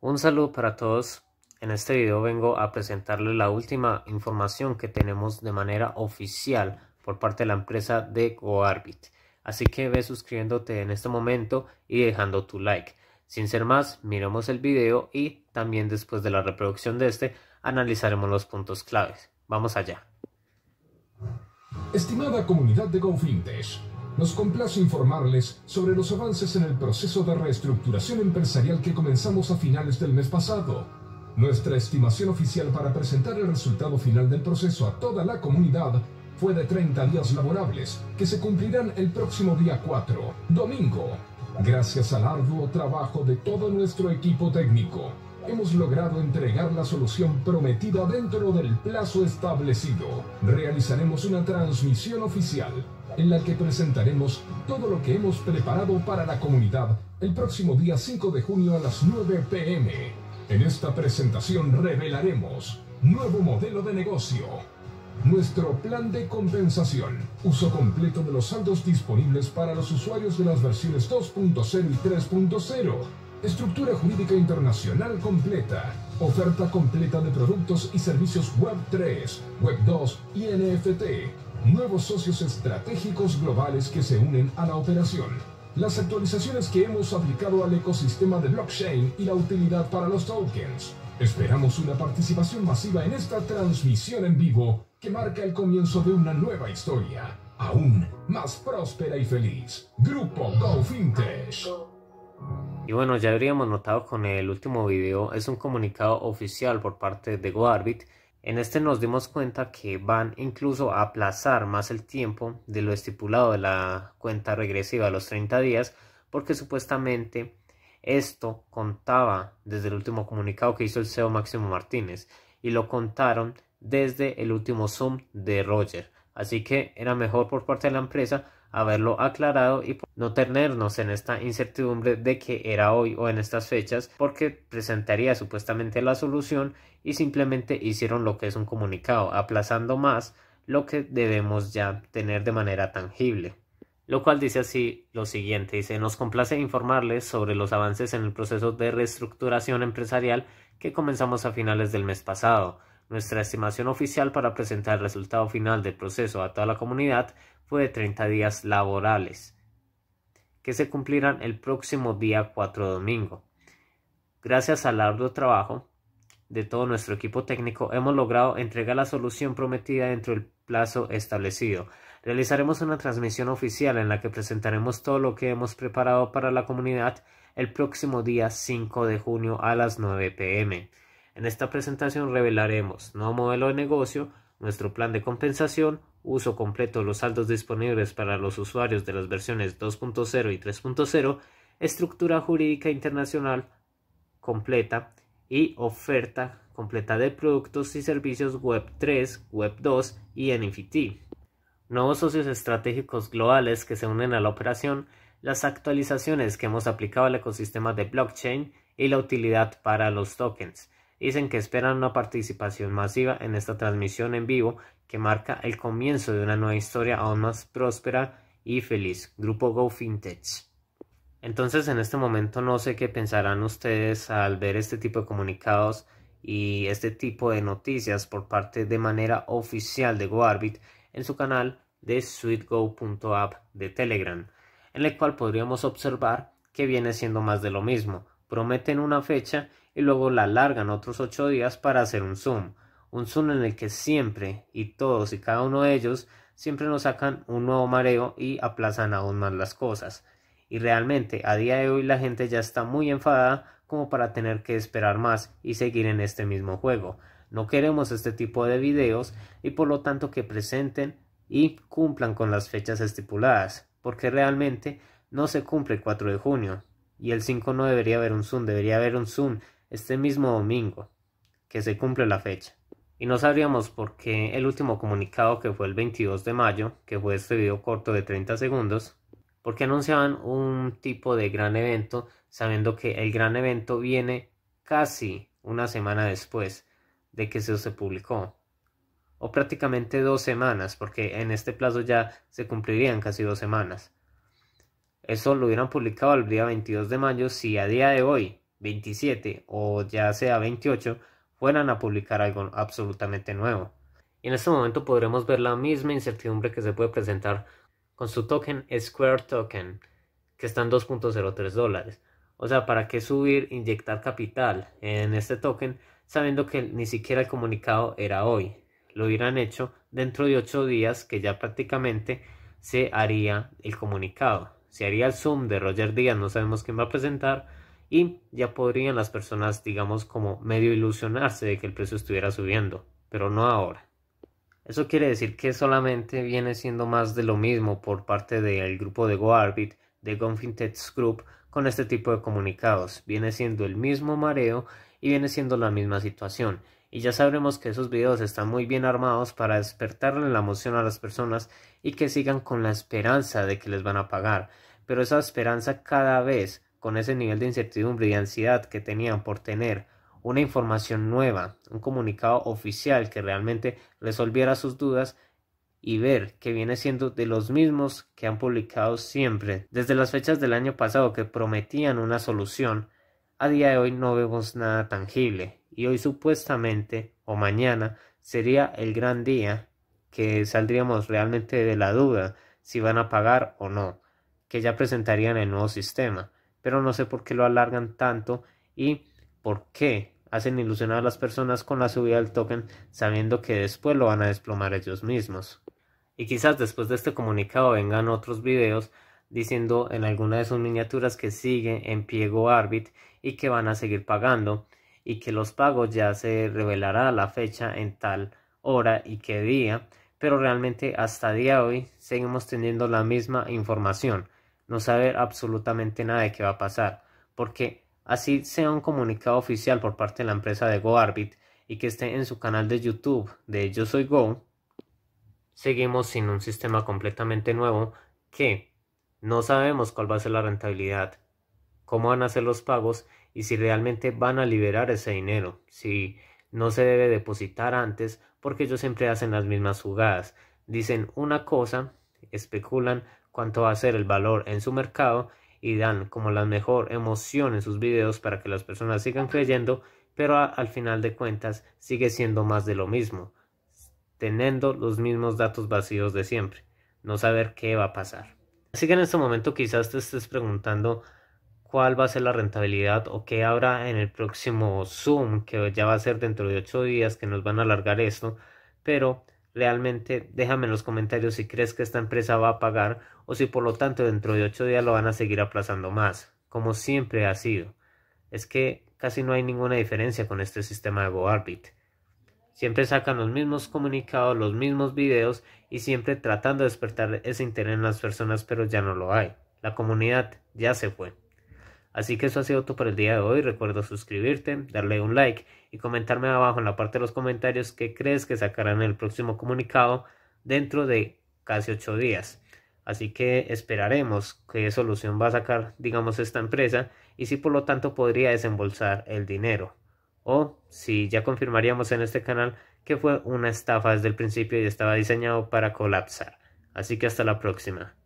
Un saludo para todos. En este video vengo a presentarles la última información que tenemos de manera oficial por parte de la empresa de GoArbit. Así que ve suscribiéndote en este momento y dejando tu like. Sin ser más, miremos el video y también después de la reproducción de este analizaremos los puntos claves. Vamos allá. Estimada comunidad de GoFintech nos complace informarles sobre los avances en el proceso de reestructuración empresarial que comenzamos a finales del mes pasado. Nuestra estimación oficial para presentar el resultado final del proceso a toda la comunidad fue de 30 días laborables, que se cumplirán el próximo día 4, domingo. Gracias al arduo trabajo de todo nuestro equipo técnico, hemos logrado entregar la solución prometida dentro del plazo establecido. Realizaremos una transmisión oficial en la que presentaremos todo lo que hemos preparado para la comunidad el próximo día 5 de junio a las 9 pm. En esta presentación revelaremos nuevo modelo de negocio, nuestro plan de compensación, uso completo de los saldos disponibles para los usuarios de las versiones 2.0 y 3.0, estructura jurídica internacional completa, Oferta completa de productos y servicios Web 3, Web 2 y NFT. Nuevos socios estratégicos globales que se unen a la operación. Las actualizaciones que hemos aplicado al ecosistema de blockchain y la utilidad para los tokens. Esperamos una participación masiva en esta transmisión en vivo que marca el comienzo de una nueva historia, aún más próspera y feliz. Grupo GoFintech. Y bueno, ya habríamos notado con el último video, es un comunicado oficial por parte de GoArbit. En este nos dimos cuenta que van incluso a aplazar más el tiempo de lo estipulado de la cuenta regresiva a los 30 días, porque supuestamente esto contaba desde el último comunicado que hizo el CEO Máximo Martínez y lo contaron desde el último Zoom de Roger. Así que era mejor por parte de la empresa haberlo aclarado y no tenernos en esta incertidumbre de que era hoy o en estas fechas porque presentaría supuestamente la solución y simplemente hicieron lo que es un comunicado, aplazando más lo que debemos ya tener de manera tangible. Lo cual dice así lo siguiente, dice, nos complace informarles sobre los avances en el proceso de reestructuración empresarial que comenzamos a finales del mes pasado nuestra estimación oficial para presentar el resultado final del proceso a toda la comunidad fue de 30 días laborales, que se cumplirán el próximo día 4 domingo. Gracias al arduo trabajo de todo nuestro equipo técnico, hemos logrado entregar la solución prometida dentro del plazo establecido. Realizaremos una transmisión oficial en la que presentaremos todo lo que hemos preparado para la comunidad el próximo día 5 de junio a las 9 pm. En esta presentación revelaremos nuevo modelo de negocio, nuestro plan de compensación, uso completo de los saldos disponibles para los usuarios de las versiones 2.0 y 3.0, estructura jurídica internacional completa y oferta completa de productos y servicios Web 3, Web 2 y NFT. Nuevos socios estratégicos globales que se unen a la operación, las actualizaciones que hemos aplicado al ecosistema de blockchain y la utilidad para los tokens dicen que esperan una participación masiva en esta transmisión en vivo que marca el comienzo de una nueva historia aún más próspera y feliz. Grupo Go Fintech. Entonces en este momento no sé qué pensarán ustedes al ver este tipo de comunicados y este tipo de noticias por parte de manera oficial de GoArbit en su canal de sweetgo.app de Telegram, en el cual podríamos observar que viene siendo más de lo mismo. Prometen una fecha y luego la alargan otros 8 días para hacer un zoom. Un zoom en el que siempre y todos y cada uno de ellos siempre nos sacan un nuevo mareo y aplazan aún más las cosas. Y realmente a día de hoy la gente ya está muy enfadada como para tener que esperar más y seguir en este mismo juego. No queremos este tipo de videos y por lo tanto que presenten y cumplan con las fechas estipuladas, porque realmente no se cumple el 4 de junio y el 5 no debería haber un Zoom, debería haber un Zoom este mismo domingo que se cumple la fecha. Y no sabríamos por qué el último comunicado que fue el 22 de mayo, que fue este video corto de 30 segundos, porque anunciaban un tipo de gran evento sabiendo que el gran evento viene casi una semana después de que se publicó o prácticamente dos semanas, porque en este plazo ya se cumplirían casi dos semanas. Eso lo hubieran publicado el día 22 de mayo si a día de hoy 27 o ya sea 28 fueran a publicar algo absolutamente nuevo. Y en este momento podremos ver la misma incertidumbre que se puede presentar con su token Square Token, que está en 2.03 dólares. O sea, ¿para qué subir, inyectar capital en este token sabiendo que ni siquiera el comunicado era hoy? Lo hubieran hecho dentro de 8 días que ya prácticamente se haría el comunicado. Se haría el Zoom de Roger Díaz, no sabemos quién va a presentar, y ya podrían las personas, digamos, como medio ilusionarse de que el precio estuviera subiendo, pero no ahora. Eso quiere decir que solamente viene siendo más de lo mismo por parte del grupo de GoArbit, de GonFinTech Group, con este tipo de comunicados. Viene siendo el mismo mareo y viene siendo la misma situación. Y ya sabremos que esos videos están muy bien armados para despertarle la emoción a las personas y que sigan con la esperanza de que les van a pagar. Pero esa esperanza cada vez con ese nivel de incertidumbre y ansiedad que tenían por tener una información nueva, un comunicado oficial que realmente resolviera sus dudas y ver que viene siendo de los mismos que han publicado siempre desde las fechas del año pasado que prometían una solución, a día de hoy no vemos nada tangible y hoy supuestamente o mañana sería el gran día que saldríamos realmente de la duda si van a pagar o no, que ya presentarían el nuevo sistema pero no sé por qué lo alargan tanto y por qué hacen ilusionar a las personas con la subida del token sabiendo que después lo van a desplomar ellos mismos. Y quizás después de este comunicado vengan otros videos diciendo en alguna de sus miniaturas que sigue en piego Arbit y que van a seguir pagando y que los pagos ya se revelará la fecha en tal hora y qué día, pero realmente hasta día de hoy seguimos teniendo la misma información no saber absolutamente nada de qué va a pasar, porque así sea un comunicado oficial por parte de la empresa de GoArbit y que esté en su canal de YouTube de Yo Soy Go, seguimos sin un sistema completamente nuevo que no sabemos cuál va a ser la rentabilidad, cómo van a ser los pagos y si realmente van a liberar ese dinero, si no se debe depositar antes porque ellos siempre hacen las mismas jugadas. Dicen una cosa, especulan cuánto va a ser el valor en su mercado y dan como la mejor emoción en sus videos para que las personas sigan creyendo, pero al final de cuentas sigue siendo más de lo mismo, teniendo los mismos datos vacíos de siempre, no saber qué va a pasar. Así que en este momento quizás te estés preguntando cuál va a ser la rentabilidad o qué habrá en el próximo Zoom, que ya va a ser dentro de ocho días, que nos van a alargar esto, pero realmente déjame en los comentarios si crees que esta empresa va a pagar o si por lo tanto dentro de ocho días lo van a seguir aplazando más, como siempre ha sido. Es que casi no hay ninguna diferencia con este sistema de GoArbit. Siempre sacan los mismos comunicados, los mismos videos y siempre tratando de despertar ese interés en las personas, pero ya no lo hay. La comunidad ya se fue. Así que eso ha sido todo por el día de hoy. Recuerdo suscribirte, darle un like y comentarme abajo en la parte de los comentarios qué crees que sacarán el próximo comunicado dentro de casi ocho días. Así que esperaremos qué solución va a sacar, digamos, esta empresa y si por lo tanto podría desembolsar el dinero. O si ya confirmaríamos en este canal que fue una estafa desde el principio y estaba diseñado para colapsar. Así que hasta la próxima.